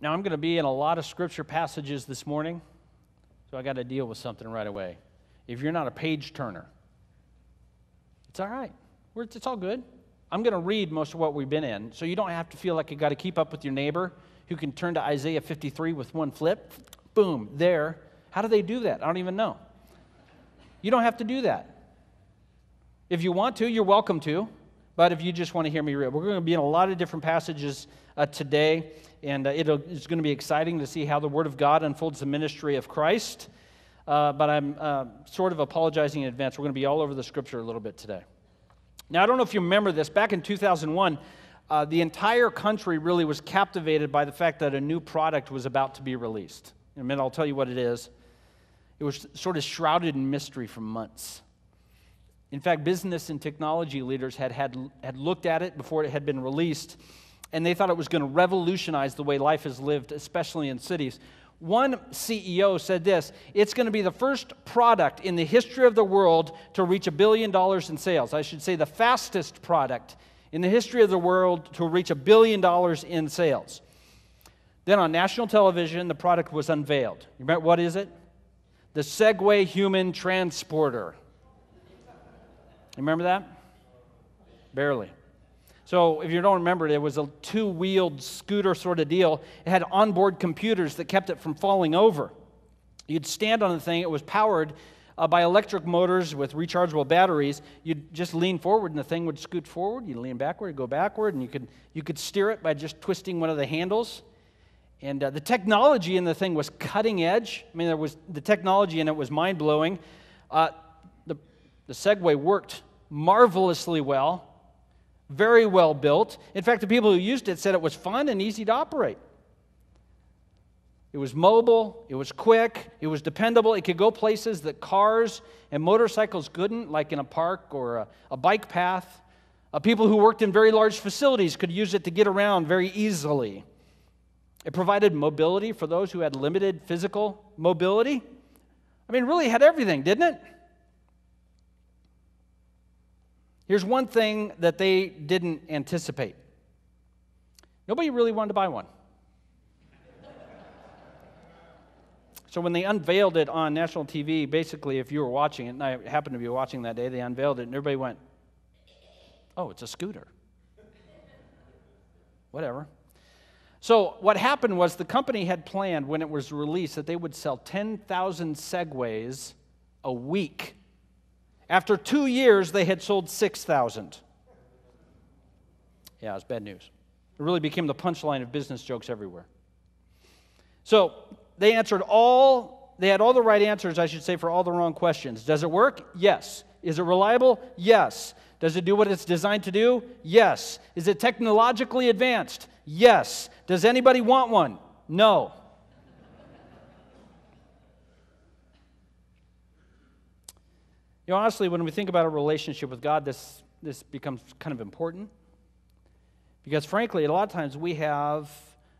Now, I'm going to be in a lot of scripture passages this morning, so I got to deal with something right away. If you're not a page turner, it's all right. it's all good. I'm going to read most of what we've been in, so you don't have to feel like you got to keep up with your neighbor who can turn to Isaiah 53 with one flip. Boom, there. How do they do that? I don't even know. You don't have to do that. If you want to, you're welcome to. But if you just want to hear me read, we're going to be in a lot of different passages uh, today, and uh, it's going to be exciting to see how the Word of God unfolds the ministry of Christ. Uh, but I'm uh, sort of apologizing in advance. We're going to be all over the Scripture a little bit today. Now, I don't know if you remember this. Back in 2001, uh, the entire country really was captivated by the fact that a new product was about to be released. In a minute, I'll tell you what it is. It was sort of shrouded in mystery for months. In fact, business and technology leaders had, had, had looked at it before it had been released, and they thought it was going to revolutionize the way life is lived, especially in cities. One CEO said this it's going to be the first product in the history of the world to reach a billion dollars in sales. I should say the fastest product in the history of the world to reach a billion dollars in sales. Then on national television, the product was unveiled. You remember what is it? The Segway Human Transporter. Remember that? Barely. So, if you don't remember, it was a two wheeled scooter sort of deal. It had onboard computers that kept it from falling over. You'd stand on the thing, it was powered uh, by electric motors with rechargeable batteries. You'd just lean forward and the thing would scoot forward. You'd lean backward, you'd go backward, and you could, you could steer it by just twisting one of the handles. And uh, the technology in the thing was cutting edge. I mean, there was the technology in it was mind blowing. Uh, the Segway worked marvelously well, very well built. In fact, the people who used it said it was fun and easy to operate. It was mobile, it was quick, it was dependable, it could go places that cars and motorcycles couldn't, like in a park or a, a bike path. Uh, people who worked in very large facilities could use it to get around very easily. It provided mobility for those who had limited physical mobility. I mean, really had everything, didn't it? Here's one thing that they didn't anticipate nobody really wanted to buy one. so when they unveiled it on national TV, basically, if you were watching it, and I happened to be watching that day, they unveiled it, and everybody went, Oh, it's a scooter. Whatever. So, what happened was the company had planned when it was released that they would sell 10,000 Segways a week after two years, they had sold 6,000. Yeah, it's bad news. It really became the punchline of business jokes everywhere. So they answered all, they had all the right answers, I should say, for all the wrong questions. Does it work? Yes. Is it reliable? Yes. Does it do what it's designed to do? Yes. Is it technologically advanced? Yes. Does anybody want one? No. You know, honestly, when we think about a relationship with God, this, this becomes kind of important. Because frankly, a lot of times we have,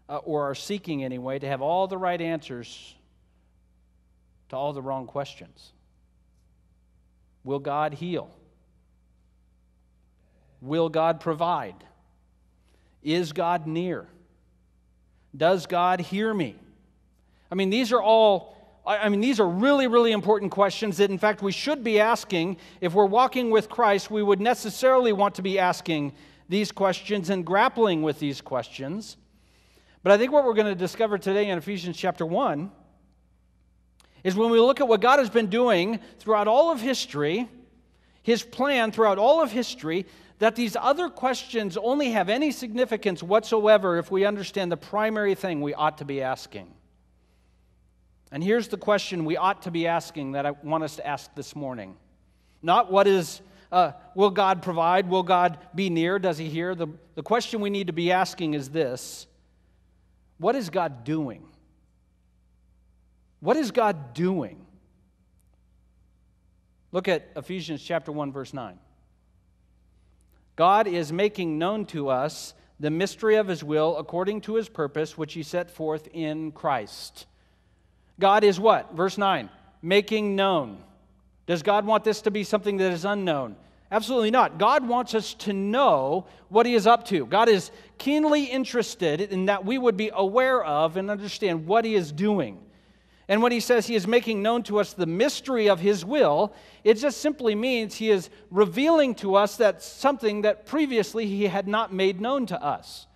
uh, or are seeking anyway, to have all the right answers to all the wrong questions. Will God heal? Will God provide? Is God near? Does God hear me? I mean, these are all I mean, these are really, really important questions that, in fact, we should be asking. If we're walking with Christ, we would necessarily want to be asking these questions and grappling with these questions. But I think what we're going to discover today in Ephesians chapter 1 is when we look at what God has been doing throughout all of history, his plan throughout all of history, that these other questions only have any significance whatsoever if we understand the primary thing we ought to be asking. And here's the question we ought to be asking that I want us to ask this morning. Not what is, uh, will God provide? Will God be near? Does he hear? The, the question we need to be asking is this What is God doing? What is God doing? Look at Ephesians chapter 1 verse 9. God is making known to us the mystery of his will according to his purpose which he set forth in Christ. God is what? Verse 9, making known. Does God want this to be something that is unknown? Absolutely not. God wants us to know what He is up to. God is keenly interested in that we would be aware of and understand what He is doing. And when He says He is making known to us the mystery of His will, it just simply means He is revealing to us that something that previously He had not made known to us.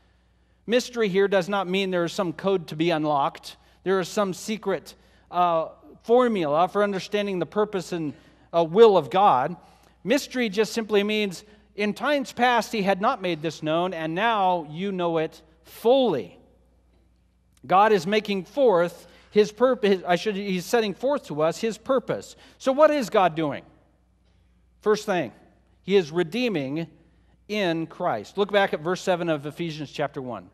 Mystery here does not mean there is some code to be unlocked there is some secret uh, formula for understanding the purpose and uh, will of God. Mystery just simply means in times past he had not made this known, and now you know it fully. God is making forth his purpose, I should, he's setting forth to us his purpose. So, what is God doing? First thing, he is redeeming in Christ. Look back at verse 7 of Ephesians chapter 1.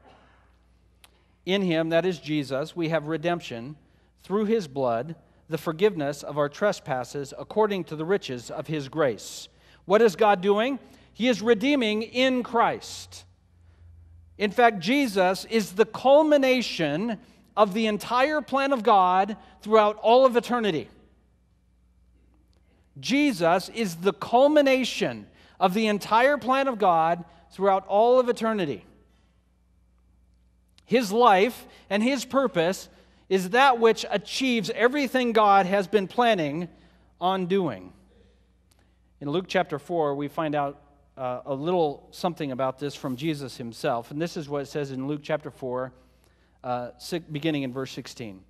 In him, that is Jesus, we have redemption through his blood, the forgiveness of our trespasses according to the riches of his grace. What is God doing? He is redeeming in Christ. In fact, Jesus is the culmination of the entire plan of God throughout all of eternity. Jesus is the culmination of the entire plan of God throughout all of eternity. His life and his purpose is that which achieves everything God has been planning on doing. In Luke chapter 4, we find out uh, a little something about this from Jesus himself. And this is what it says in Luke chapter 4, uh, beginning in verse 16.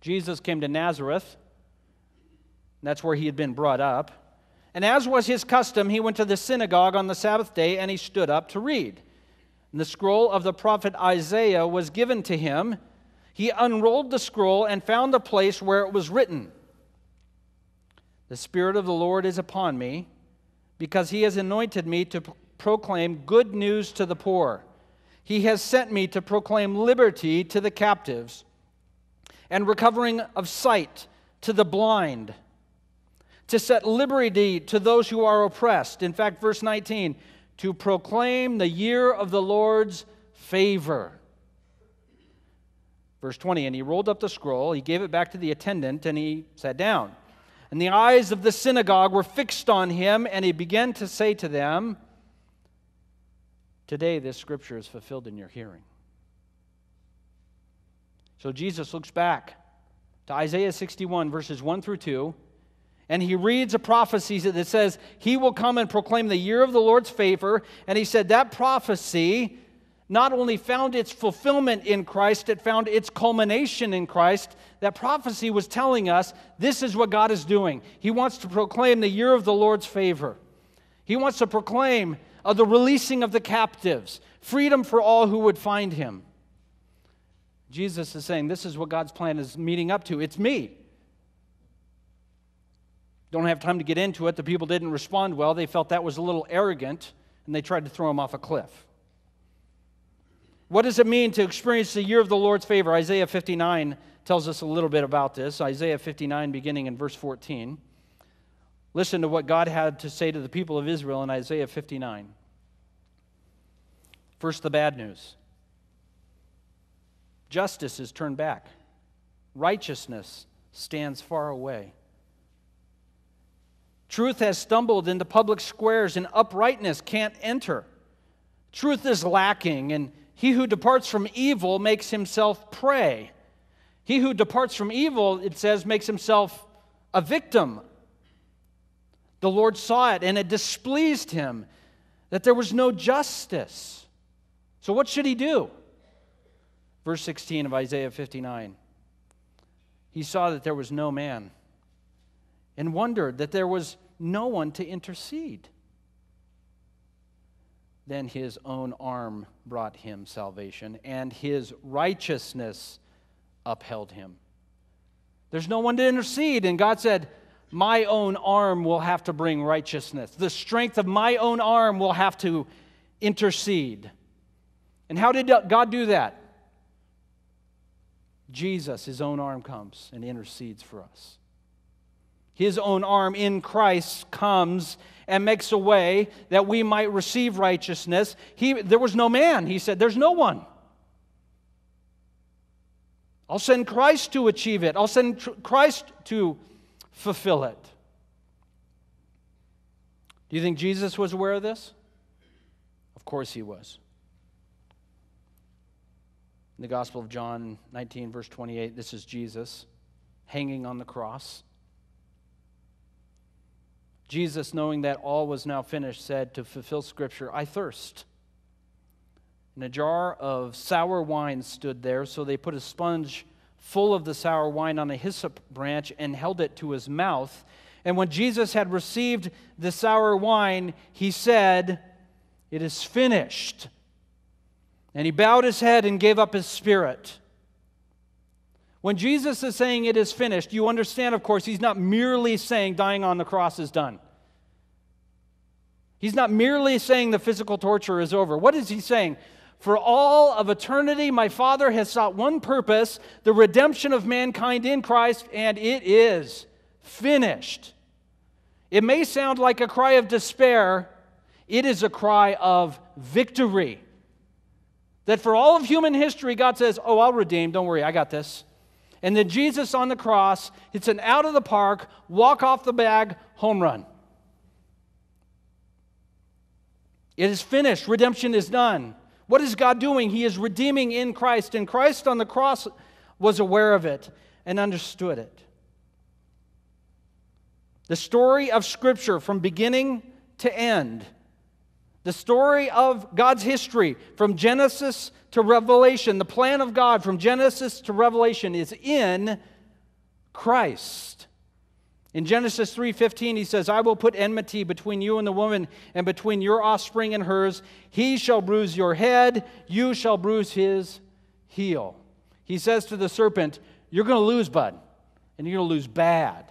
Jesus came to Nazareth, that's where he had been brought up. And as was his custom, he went to the synagogue on the Sabbath day and he stood up to read. And the scroll of the prophet Isaiah was given to him. He unrolled the scroll and found the place where it was written The Spirit of the Lord is upon me, because he has anointed me to proclaim good news to the poor. He has sent me to proclaim liberty to the captives and recovering of sight to the blind, to set liberty to those who are oppressed. In fact, verse 19, to proclaim the year of the Lord's favor. Verse 20, and he rolled up the scroll, he gave it back to the attendant, and he sat down. And the eyes of the synagogue were fixed on him, and he began to say to them, Today this scripture is fulfilled in your hearing. So Jesus looks back to Isaiah 61, verses 1 through 2 and he reads a prophecy that says, He will come and proclaim the year of the Lord's favor. And he said, That prophecy not only found its fulfillment in Christ, it found its culmination in Christ. That prophecy was telling us this is what God is doing. He wants to proclaim the year of the Lord's favor, He wants to proclaim uh, the releasing of the captives, freedom for all who would find Him. Jesus is saying, This is what God's plan is meeting up to. It's me. Don't have time to get into it. The people didn't respond well. They felt that was a little arrogant, and they tried to throw him off a cliff. What does it mean to experience the year of the Lord's favor? Isaiah 59 tells us a little bit about this. Isaiah 59, beginning in verse 14. Listen to what God had to say to the people of Israel in Isaiah 59. First, the bad news justice is turned back, righteousness stands far away. Truth has stumbled into public squares, and uprightness can't enter. Truth is lacking, and he who departs from evil makes himself prey. He who departs from evil, it says, makes himself a victim. The Lord saw it, and it displeased him that there was no justice. So, what should he do? Verse 16 of Isaiah 59 He saw that there was no man and wondered that there was no one to intercede. Then his own arm brought him salvation, and his righteousness upheld him. There's no one to intercede. And God said, My own arm will have to bring righteousness. The strength of my own arm will have to intercede. And how did God do that? Jesus, his own arm comes and intercedes for us his own arm in Christ comes and makes a way that we might receive righteousness. He, there was no man, he said, there's no one. I'll send Christ to achieve it, I'll send tr- Christ to fulfill it. Do you think Jesus was aware of this? Of course he was. In the Gospel of John 19, verse 28, this is Jesus hanging on the cross. Jesus, knowing that all was now finished, said to fulfill Scripture, I thirst. And a jar of sour wine stood there, so they put a sponge full of the sour wine on a hyssop branch and held it to his mouth. And when Jesus had received the sour wine, he said, It is finished. And he bowed his head and gave up his spirit. When Jesus is saying it is finished, you understand, of course, he's not merely saying dying on the cross is done. He's not merely saying the physical torture is over. What is he saying? For all of eternity, my Father has sought one purpose the redemption of mankind in Christ, and it is finished. It may sound like a cry of despair, it is a cry of victory. That for all of human history, God says, Oh, I'll redeem, don't worry, I got this. And then Jesus on the cross hits an out of the park, walk off the bag, home run. It is finished. Redemption is done. What is God doing? He is redeeming in Christ. And Christ on the cross was aware of it and understood it. The story of Scripture from beginning to end the story of God's history from Genesis to Revelation, the plan of God from Genesis to Revelation is in Christ. In Genesis 3:15 he says, "I will put enmity between you and the woman and between your offspring and hers. He shall bruise your head, you shall bruise his heel." He says to the serpent, "You're going to lose, bud, and you're going to lose bad."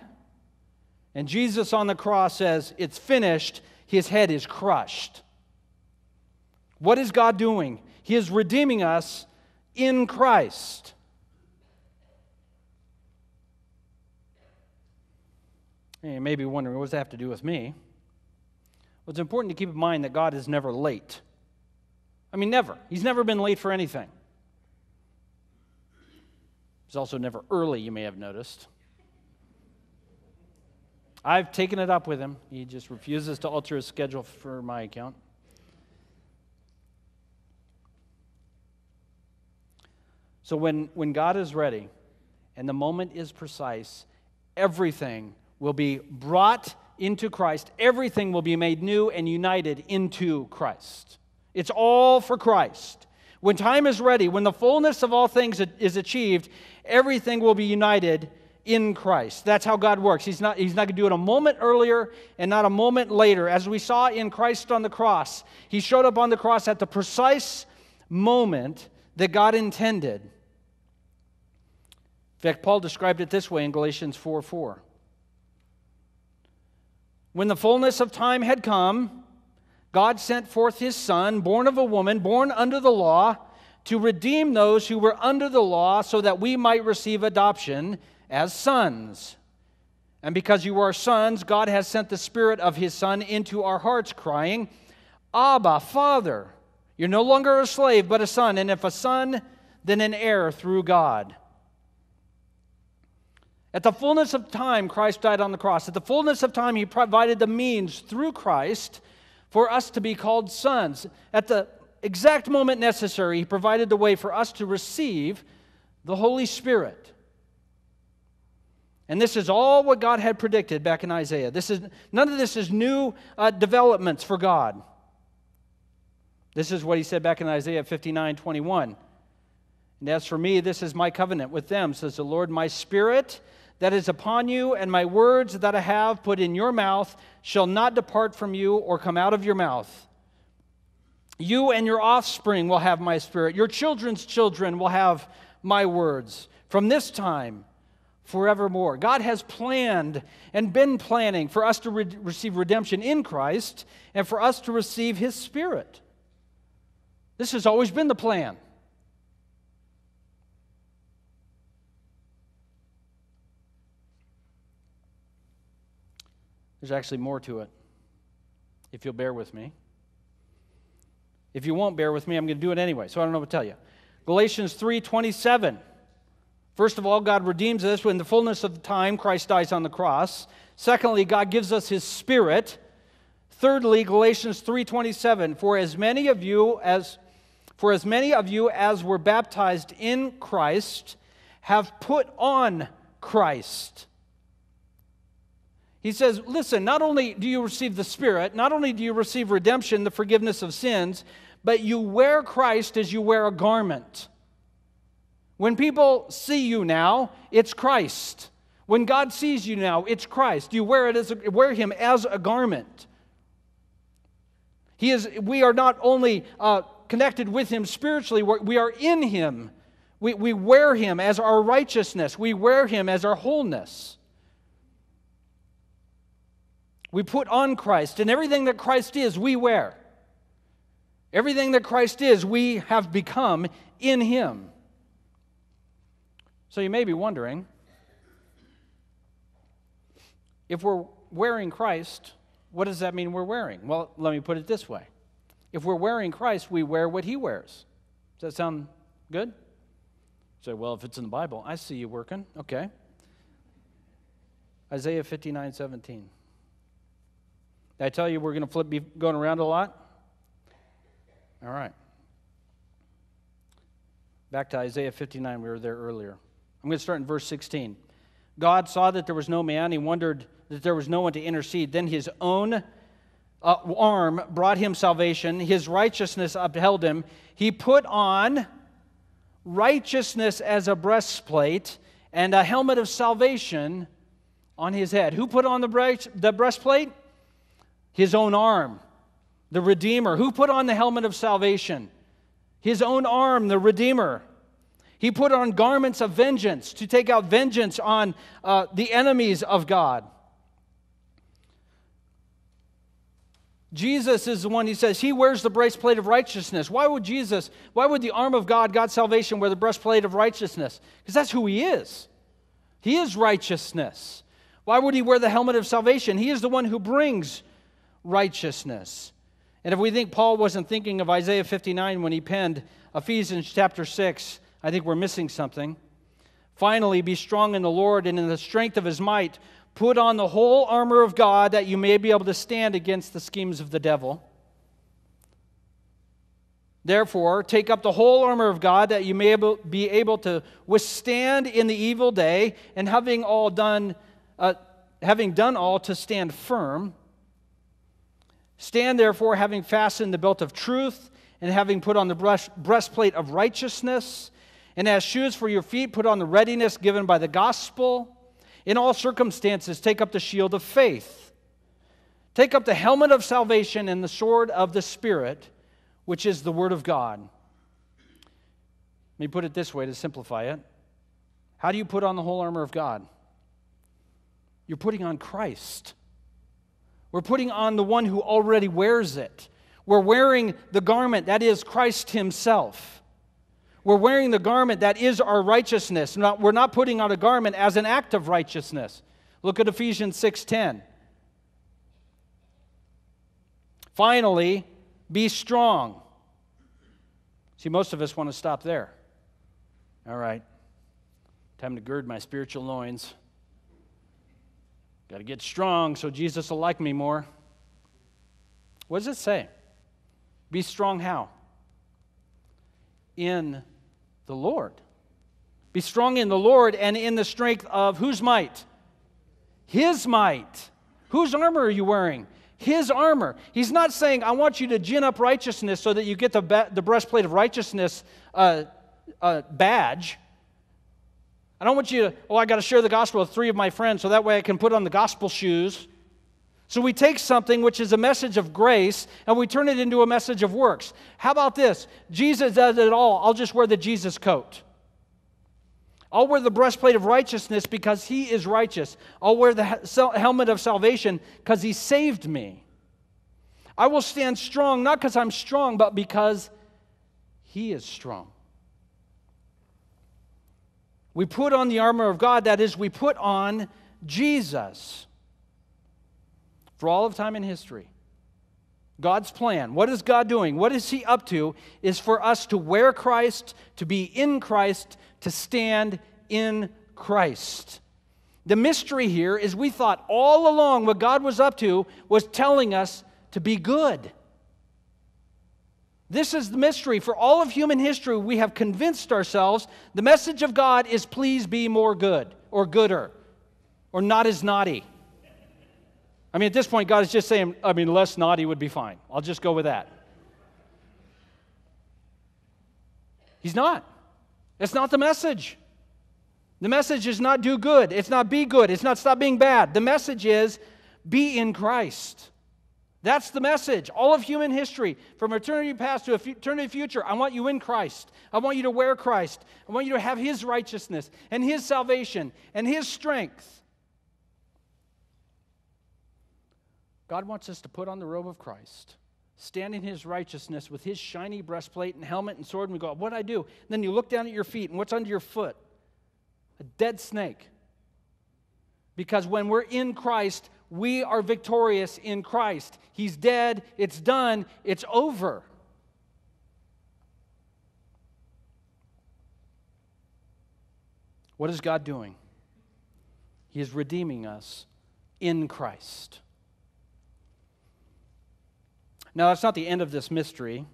And Jesus on the cross says, "It's finished. His head is crushed." What is God doing? He is redeeming us in Christ. And you may be wondering, what does that have to do with me? Well, it's important to keep in mind that God is never late. I mean, never. He's never been late for anything. He's also never early, you may have noticed. I've taken it up with him. He just refuses to alter his schedule for my account. So when, when God is ready and the moment is precise, everything will be brought into Christ, everything will be made new and united into Christ. It's all for Christ. When time is ready, when the fullness of all things is achieved, everything will be united in Christ. That's how God works. He's not, he's not going to do it a moment earlier and not a moment later. As we saw in Christ on the cross, He showed up on the cross at the precise moment that God intended. In fact, Paul described it this way in Galatians 4 4. When the fullness of time had come, God sent forth his Son, born of a woman, born under the law, to redeem those who were under the law, so that we might receive adoption as sons. And because you are sons, God has sent the Spirit of his Son into our hearts, crying, Abba, Father. You're no longer a slave, but a son. And if a son, then an heir through God. At the fullness of time, Christ died on the cross. At the fullness of time, He provided the means through Christ for us to be called sons. At the exact moment necessary, He provided the way for us to receive the Holy Spirit. And this is all what God had predicted back in Isaiah. This is, none of this is new uh, developments for God. This is what He said back in Isaiah 59 21. And as for me, this is my covenant with them, says the Lord, my spirit that is upon you, and my words that I have put in your mouth shall not depart from you or come out of your mouth. You and your offspring will have my spirit. Your children's children will have my words from this time forevermore. God has planned and been planning for us to re- receive redemption in Christ and for us to receive his spirit. This has always been the plan. There's actually more to it, if you'll bear with me. If you won't bear with me, I'm going to do it anyway, so I don't know what to tell you. Galatians 3:27. First of all, God redeems us when the fullness of the time Christ dies on the cross. Secondly, God gives us his spirit. Thirdly, Galatians 3:27, for as many of you as for as many of you as were baptized in Christ have put on Christ. He says, Listen, not only do you receive the Spirit, not only do you receive redemption, the forgiveness of sins, but you wear Christ as you wear a garment. When people see you now, it's Christ. When God sees you now, it's Christ. You wear, it as a, wear him as a garment. He is, we are not only uh, connected with him spiritually, we are in him. We, we wear him as our righteousness, we wear him as our wholeness. We put on Christ, and everything that Christ is, we wear. Everything that Christ is, we have become in Him. So you may be wondering if we're wearing Christ, what does that mean we're wearing? Well, let me put it this way if we're wearing Christ, we wear what He wears. Does that sound good? Say, so, well, if it's in the Bible, I see you working. Okay. Isaiah 59 17. Did I tell you we're going to flip, be going around a lot? All right. Back to Isaiah 59, we were there earlier. I'm going to start in verse 16. God saw that there was no man. He wondered that there was no one to intercede. Then his own uh, arm brought him salvation. His righteousness upheld him. He put on righteousness as a breastplate and a helmet of salvation on his head. Who put on the, the breastplate? his own arm, the Redeemer. Who put on the helmet of salvation? His own arm, the Redeemer. He put on garments of vengeance to take out vengeance on uh, the enemies of God. Jesus is the one he says he wears the breastplate of righteousness. Why would Jesus, why would the arm of God, God's salvation, wear the breastplate of righteousness? Because that's who he is. He is righteousness. Why would he wear the helmet of salvation? He is the one who brings righteousness. And if we think Paul wasn't thinking of Isaiah 59 when he penned Ephesians chapter 6, I think we're missing something. Finally, be strong in the Lord and in the strength of his might. Put on the whole armor of God that you may be able to stand against the schemes of the devil. Therefore, take up the whole armor of God that you may be able to withstand in the evil day, and having all done, uh, having done all to stand firm. Stand therefore, having fastened the belt of truth, and having put on the breastplate of righteousness, and as shoes for your feet, put on the readiness given by the gospel. In all circumstances, take up the shield of faith. Take up the helmet of salvation and the sword of the Spirit, which is the Word of God. Let me put it this way to simplify it How do you put on the whole armor of God? You're putting on Christ. We're putting on the one who already wears it. We're wearing the garment that is Christ Himself. We're wearing the garment that is our righteousness. We're not putting on a garment as an act of righteousness. Look at Ephesians 6:10. Finally, be strong. See, most of us want to stop there. All right. Time to gird my spiritual loins. Got to get strong so Jesus will like me more. What does it say? Be strong how? In the Lord. Be strong in the Lord and in the strength of whose might? His might. Whose armor are you wearing? His armor. He's not saying, I want you to gin up righteousness so that you get the, the breastplate of righteousness uh, uh, badge. I don't want you to, oh, I got to share the gospel with three of my friends so that way I can put on the gospel shoes. So we take something which is a message of grace and we turn it into a message of works. How about this? Jesus does it all. I'll just wear the Jesus coat. I'll wear the breastplate of righteousness because he is righteous. I'll wear the helmet of salvation because he saved me. I will stand strong, not because I'm strong, but because he is strong. We put on the armor of God, that is, we put on Jesus. For all of time in history, God's plan, what is God doing? What is He up to? Is for us to wear Christ, to be in Christ, to stand in Christ. The mystery here is we thought all along what God was up to was telling us to be good. This is the mystery. For all of human history, we have convinced ourselves the message of God is please be more good or gooder or not as naughty. I mean, at this point, God is just saying, I mean, less naughty would be fine. I'll just go with that. He's not. That's not the message. The message is not do good, it's not be good, it's not stop being bad. The message is be in Christ. That's the message. All of human history, from eternity past to eternity future, I want you in Christ. I want you to wear Christ. I want you to have His righteousness and His salvation and His strength. God wants us to put on the robe of Christ, stand in His righteousness with His shiny breastplate and helmet and sword, and we go, What'd I do? And then you look down at your feet, and what's under your foot? A dead snake. Because when we're in Christ, we are victorious in Christ. He's dead, it's done, it's over. What is God doing? He is redeeming us in Christ. Now, that's not the end of this mystery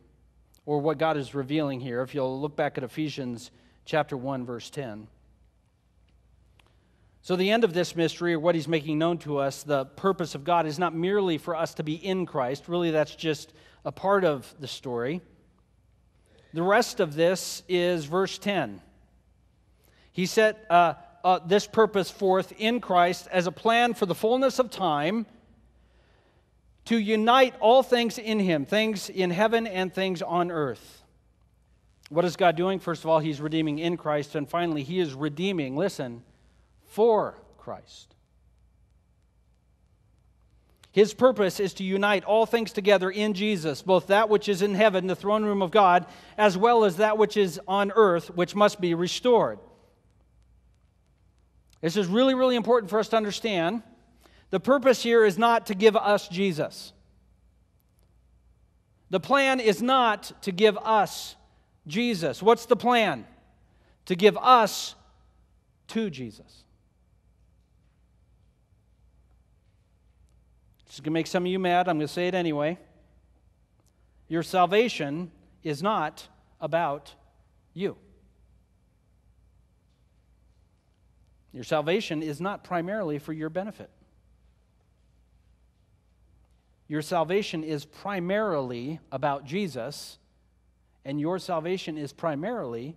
or what God is revealing here. If you'll look back at Ephesians chapter 1 verse 10, so, the end of this mystery, or what he's making known to us, the purpose of God, is not merely for us to be in Christ. Really, that's just a part of the story. The rest of this is verse 10. He set uh, uh, this purpose forth in Christ as a plan for the fullness of time to unite all things in Him, things in heaven and things on earth. What is God doing? First of all, He's redeeming in Christ, and finally, He is redeeming, listen, for Christ. His purpose is to unite all things together in Jesus, both that which is in heaven, the throne room of God, as well as that which is on earth, which must be restored. This is really, really important for us to understand. The purpose here is not to give us Jesus. The plan is not to give us Jesus. What's the plan? To give us to Jesus. It's going to make some of you mad. I'm going to say it anyway. Your salvation is not about you. Your salvation is not primarily for your benefit. Your salvation is primarily about Jesus, and your salvation is primarily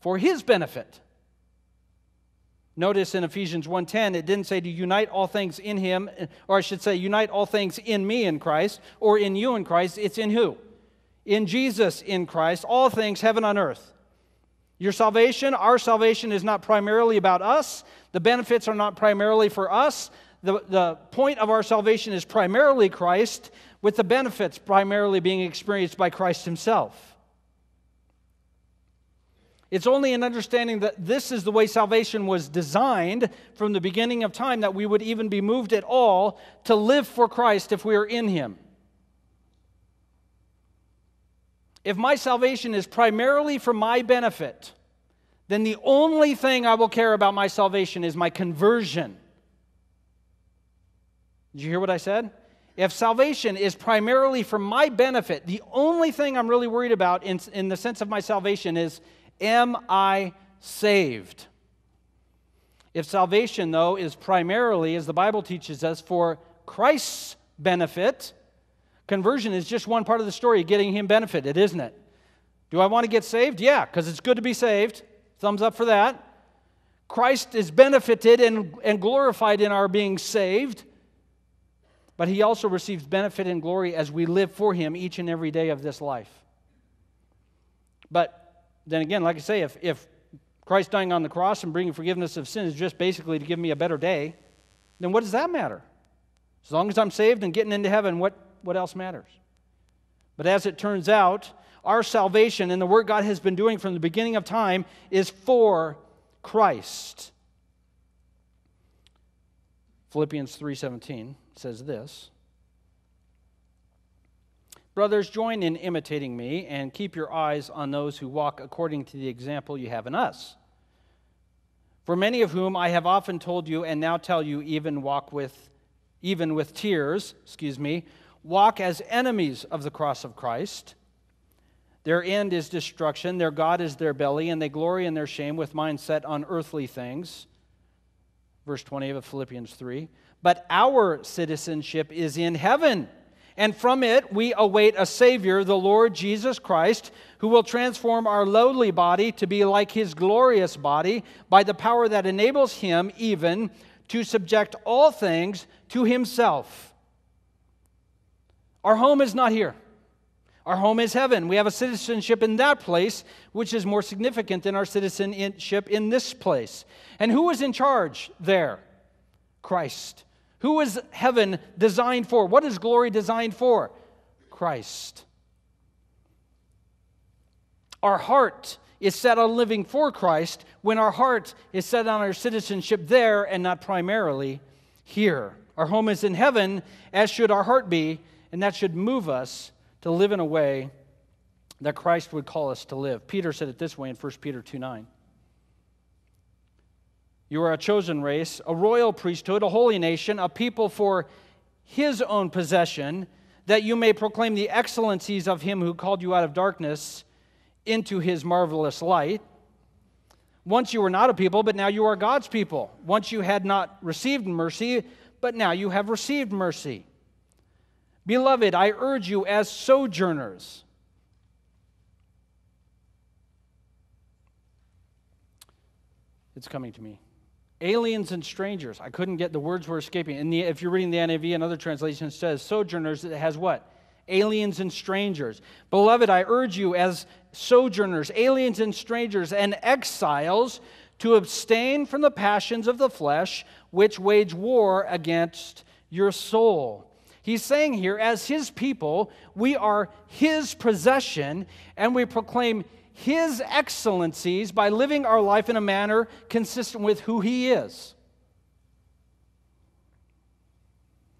for his benefit. Notice in Ephesians 1:10 it didn't say to unite all things in him or I should say unite all things in me in Christ or in you in Christ it's in who? In Jesus in Christ all things heaven on earth. Your salvation, our salvation is not primarily about us. The benefits are not primarily for us. The, the point of our salvation is primarily Christ, with the benefits primarily being experienced by Christ Himself. It's only in understanding that this is the way salvation was designed from the beginning of time that we would even be moved at all to live for Christ if we are in Him. If my salvation is primarily for my benefit, then the only thing I will care about my salvation is my conversion. Did you hear what I said? If salvation is primarily for my benefit, the only thing I'm really worried about in, in the sense of my salvation is Am I saved? If salvation, though, is primarily, as the Bible teaches us, for Christ's benefit, conversion is just one part of the story, getting him benefited, isn't it? Do I want to get saved? Yeah, because it's good to be saved. Thumbs up for that. Christ is benefited and, and glorified in our being saved, but he also receives benefit and glory as we live for him each and every day of this life. But then again, like I say, if, if Christ dying on the cross and bringing forgiveness of sin is just basically to give me a better day, then what does that matter? As long as I'm saved and getting into heaven, what, what else matters? But as it turns out, our salvation and the work God has been doing from the beginning of time is for Christ. Philippians 3:17 says this, Brothers, join in imitating me and keep your eyes on those who walk according to the example you have in us. For many of whom I have often told you and now tell you even walk with even with tears, excuse me, walk as enemies of the cross of Christ. Their end is destruction, their god is their belly and they glory in their shame with mind set on earthly things. Verse 20 of Philippians 3. But our citizenship is in heaven and from it we await a Savior, the Lord Jesus Christ, who will transform our lowly body to be like his glorious body by the power that enables him even to subject all things to himself. Our home is not here. Our home is heaven. We have a citizenship in that place, which is more significant than our citizenship in this place. And who is in charge there? Christ. Who is heaven designed for? What is glory designed for? Christ. Our heart is set on living for Christ when our heart is set on our citizenship there and not primarily here. Our home is in heaven, as should our heart be, and that should move us to live in a way that Christ would call us to live. Peter said it this way in 1 Peter 2 9. You are a chosen race, a royal priesthood, a holy nation, a people for his own possession, that you may proclaim the excellencies of him who called you out of darkness into his marvelous light. Once you were not a people, but now you are God's people. Once you had not received mercy, but now you have received mercy. Beloved, I urge you as sojourners. It's coming to me aliens and strangers. I couldn't get the words were escaping. And if you're reading the NIV, another translation says sojourners. It has what? Aliens and strangers. Beloved, I urge you as sojourners, aliens and strangers, and exiles to abstain from the passions of the flesh which wage war against your soul. He's saying here, as his people, we are his possession and we proclaim his excellencies by living our life in a manner consistent with who He is.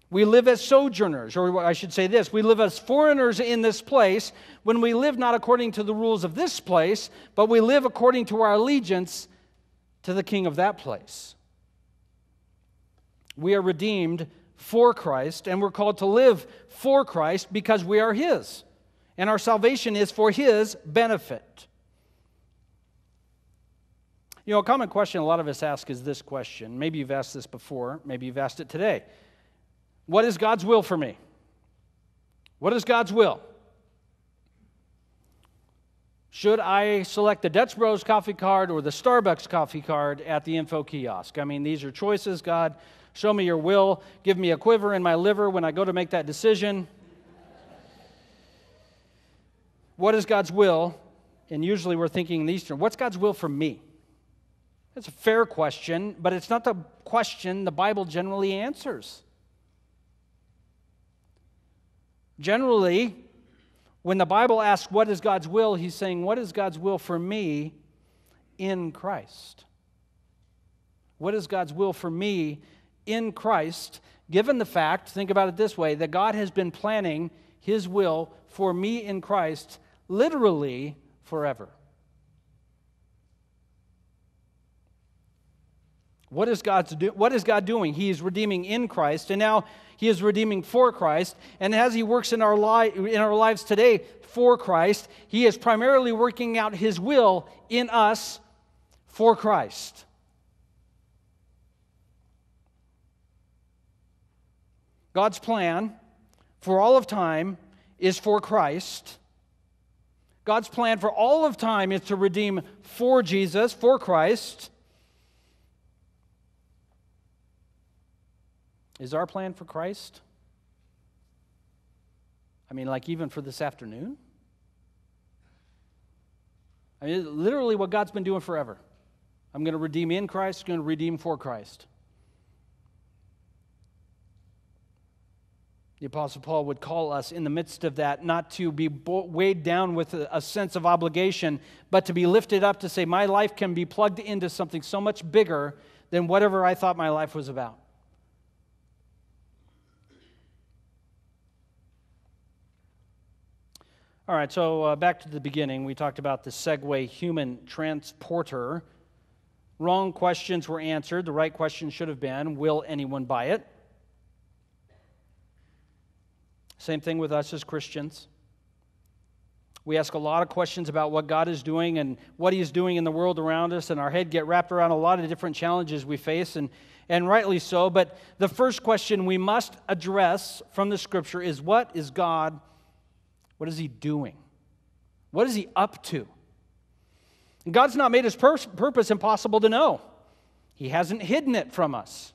We live as sojourners, or I should say this we live as foreigners in this place when we live not according to the rules of this place, but we live according to our allegiance to the king of that place. We are redeemed for Christ, and we're called to live for Christ because we are his, and our salvation is for his benefit. You know, a common question a lot of us ask is this question. Maybe you've asked this before, maybe you've asked it today. What is God's will for me? What is God's will? Should I select the Dutch Bros coffee card or the Starbucks coffee card at the info kiosk? I mean, these are choices. God, show me your will. Give me a quiver in my liver when I go to make that decision. what is God's will? And usually we're thinking in these terms what's God's will for me? That's a fair question, but it's not the question the Bible generally answers. Generally, when the Bible asks, What is God's will? He's saying, What is God's will for me in Christ? What is God's will for me in Christ, given the fact, think about it this way, that God has been planning His will for me in Christ literally forever? What is, God's do- what is God doing? He is redeeming in Christ, and now He is redeeming for Christ. And as He works in our, li- in our lives today for Christ, He is primarily working out His will in us for Christ. God's plan for all of time is for Christ. God's plan for all of time is to redeem for Jesus, for Christ. Is our plan for Christ? I mean, like even for this afternoon? I mean, literally what God's been doing forever. I'm going to redeem in Christ, I'm going to redeem for Christ. The Apostle Paul would call us in the midst of that not to be weighed down with a sense of obligation, but to be lifted up to say, My life can be plugged into something so much bigger than whatever I thought my life was about. All right, so uh, back to the beginning. We talked about the Segway human transporter. Wrong questions were answered. The right question should have been Will anyone buy it? Same thing with us as Christians. We ask a lot of questions about what God is doing and what He is doing in the world around us, and our head get wrapped around a lot of different challenges we face, and, and rightly so. But the first question we must address from the scripture is what is God what is he doing? What is he up to? And God's not made his pur- purpose impossible to know, he hasn't hidden it from us.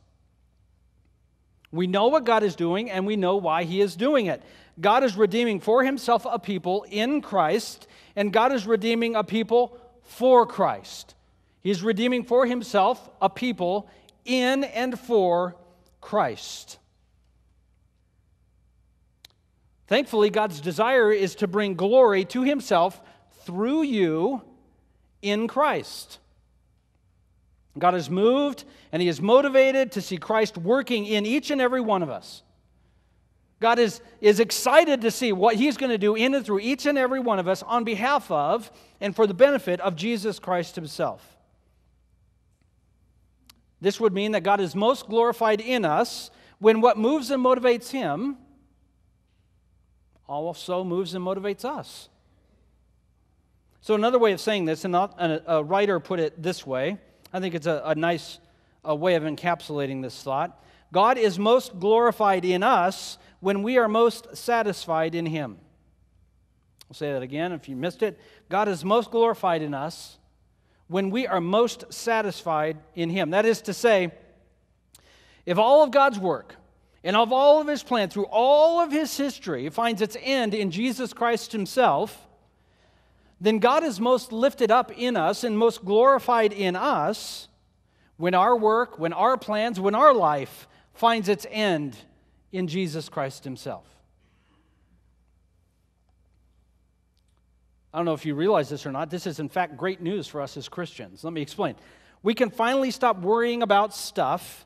We know what God is doing and we know why He is doing it. God is redeeming for Himself a people in Christ, and God is redeeming a people for Christ. He's redeeming for Himself a people in and for Christ. Thankfully, God's desire is to bring glory to Himself through you in Christ. God is moved and He is motivated to see Christ working in each and every one of us. God is, is excited to see what He's going to do in and through each and every one of us on behalf of and for the benefit of Jesus Christ Himself. This would mean that God is most glorified in us when what moves and motivates Him also moves and motivates us. So, another way of saying this, and a writer put it this way, I think it's a, a nice a way of encapsulating this thought. God is most glorified in us when we are most satisfied in Him. I'll say that again if you missed it. God is most glorified in us when we are most satisfied in Him. That is to say, if all of God's work, and of all of his plan through all of his history finds its end in Jesus Christ himself, then God is most lifted up in us and most glorified in us when our work, when our plans, when our life finds its end in Jesus Christ himself. I don't know if you realize this or not. This is, in fact, great news for us as Christians. Let me explain. We can finally stop worrying about stuff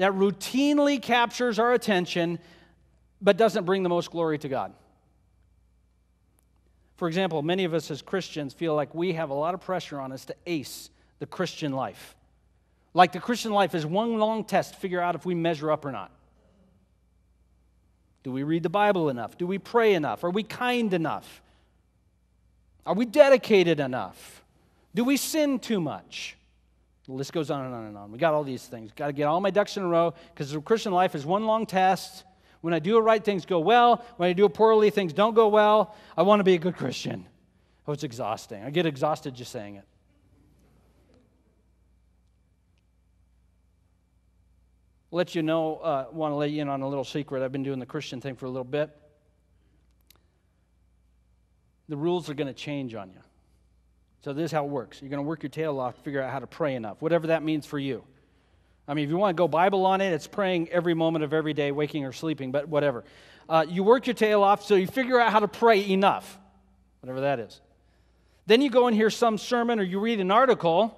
that routinely captures our attention but doesn't bring the most glory to God. For example, many of us as Christians feel like we have a lot of pressure on us to ace the Christian life. Like the Christian life is one long test to figure out if we measure up or not. Do we read the Bible enough? Do we pray enough? Are we kind enough? Are we dedicated enough? Do we sin too much? The list goes on and on and on. We got all these things. Got to get all my ducks in a row because the Christian life is one long test. When I do it right, things go well. When I do it poorly, things don't go well. I want to be a good Christian. Oh, it's exhausting. I get exhausted just saying it. Let you know, uh, want to let you in on a little secret. I've been doing the Christian thing for a little bit. The rules are going to change on you. So, this is how it works. You're going to work your tail off to figure out how to pray enough, whatever that means for you. I mean, if you want to go Bible on it, it's praying every moment of every day, waking or sleeping, but whatever. Uh, you work your tail off so you figure out how to pray enough, whatever that is. Then you go and hear some sermon or you read an article.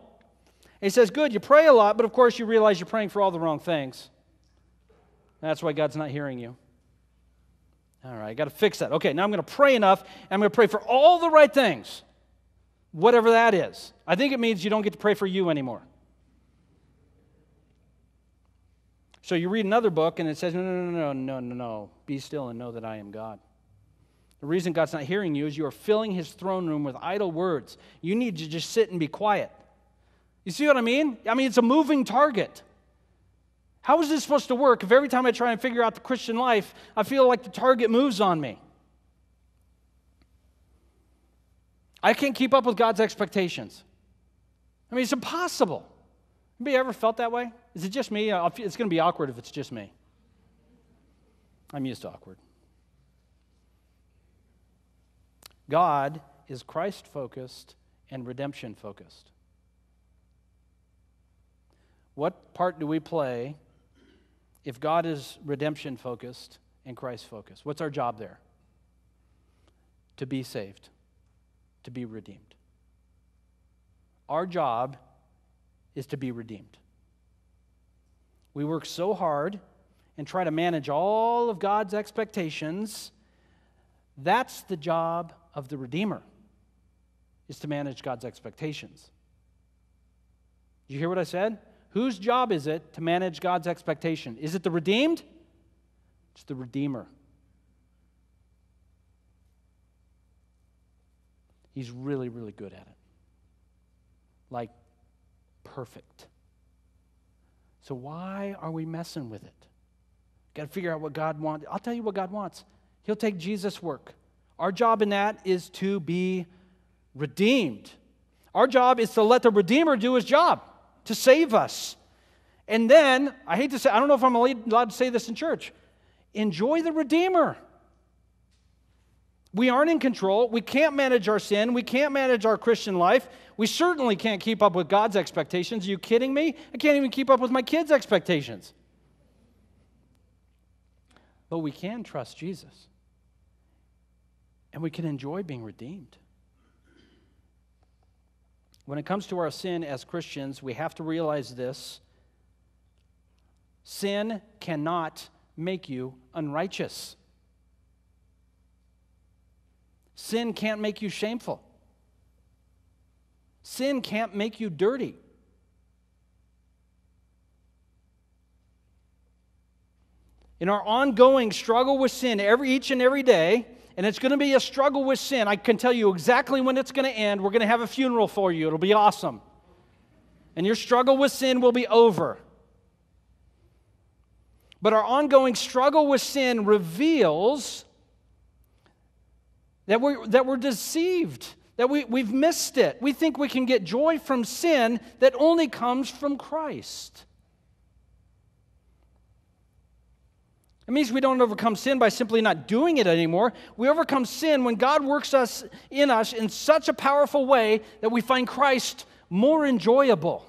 It says, Good, you pray a lot, but of course you realize you're praying for all the wrong things. That's why God's not hearing you. All right, I got to fix that. Okay, now I'm going to pray enough, I'm going to pray for all the right things whatever that is. I think it means you don't get to pray for you anymore. So you read another book and it says, No, no, no, no, no, no, no. Be still and know that I am God. The reason God's not hearing you is you are filling his throne room with idle words. You need to just sit and be quiet. You see what I mean? I mean, it's a moving target. How is this supposed to work if every time I try and figure out the Christian life, I feel like the target moves on me? I can't keep up with God's expectations. I mean, it's impossible. Anybody ever felt that way? Is it just me? Uh, it's going to be awkward if it's just me. I'm used to awkward. God is Christ focused and redemption focused. What part do we play if God is redemption focused and Christ focused? What's our job there? To be saved to be redeemed. Our job is to be redeemed. We work so hard and try to manage all of God's expectations. That's the job of the Redeemer, is to manage God's expectations. Did you hear what I said? Whose job is it to manage God's expectation? Is it the redeemed? It's the Redeemer. He's really, really good at it. Like, perfect. So, why are we messing with it? Got to figure out what God wants. I'll tell you what God wants. He'll take Jesus' work. Our job in that is to be redeemed. Our job is to let the Redeemer do his job to save us. And then, I hate to say, I don't know if I'm allowed to say this in church enjoy the Redeemer. We aren't in control. We can't manage our sin. We can't manage our Christian life. We certainly can't keep up with God's expectations. Are you kidding me? I can't even keep up with my kids' expectations. But we can trust Jesus. And we can enjoy being redeemed. When it comes to our sin as Christians, we have to realize this sin cannot make you unrighteous. Sin can't make you shameful. Sin can't make you dirty. In our ongoing struggle with sin, every each and every day, and it's going to be a struggle with sin. I can tell you exactly when it's going to end. We're going to have a funeral for you. It'll be awesome. And your struggle with sin will be over. But our ongoing struggle with sin reveals that we're, that we're deceived, that we, we've missed it. We think we can get joy from sin that only comes from Christ. It means we don't overcome sin by simply not doing it anymore. We overcome sin when God works us in us in such a powerful way that we find Christ more enjoyable.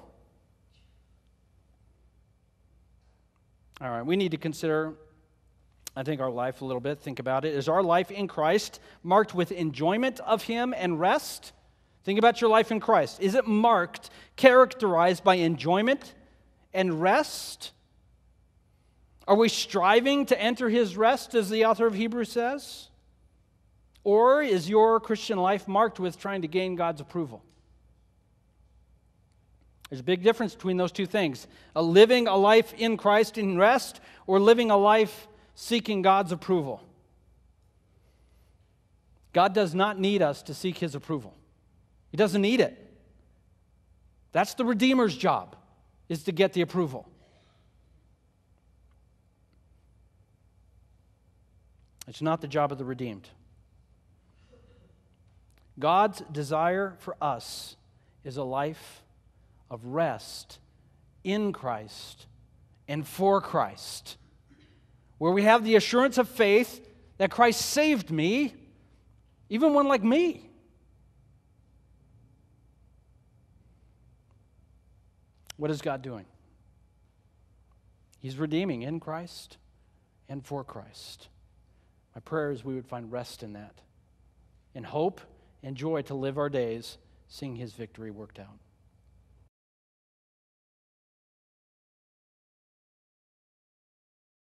All right, we need to consider I think our life a little bit, think about it. Is our life in Christ marked with enjoyment of Him and rest? Think about your life in Christ. Is it marked, characterized by enjoyment and rest? Are we striving to enter His rest, as the author of Hebrews says? Or is your Christian life marked with trying to gain God's approval? There's a big difference between those two things a living a life in Christ in rest, or living a life seeking God's approval. God does not need us to seek his approval. He doesn't need it. That's the redeemer's job is to get the approval. It's not the job of the redeemed. God's desire for us is a life of rest in Christ and for Christ where we have the assurance of faith that Christ saved me, even one like me. What is God doing? He's redeeming in Christ and for Christ. My prayer is we would find rest in that, in hope and joy to live our days seeing his victory worked out.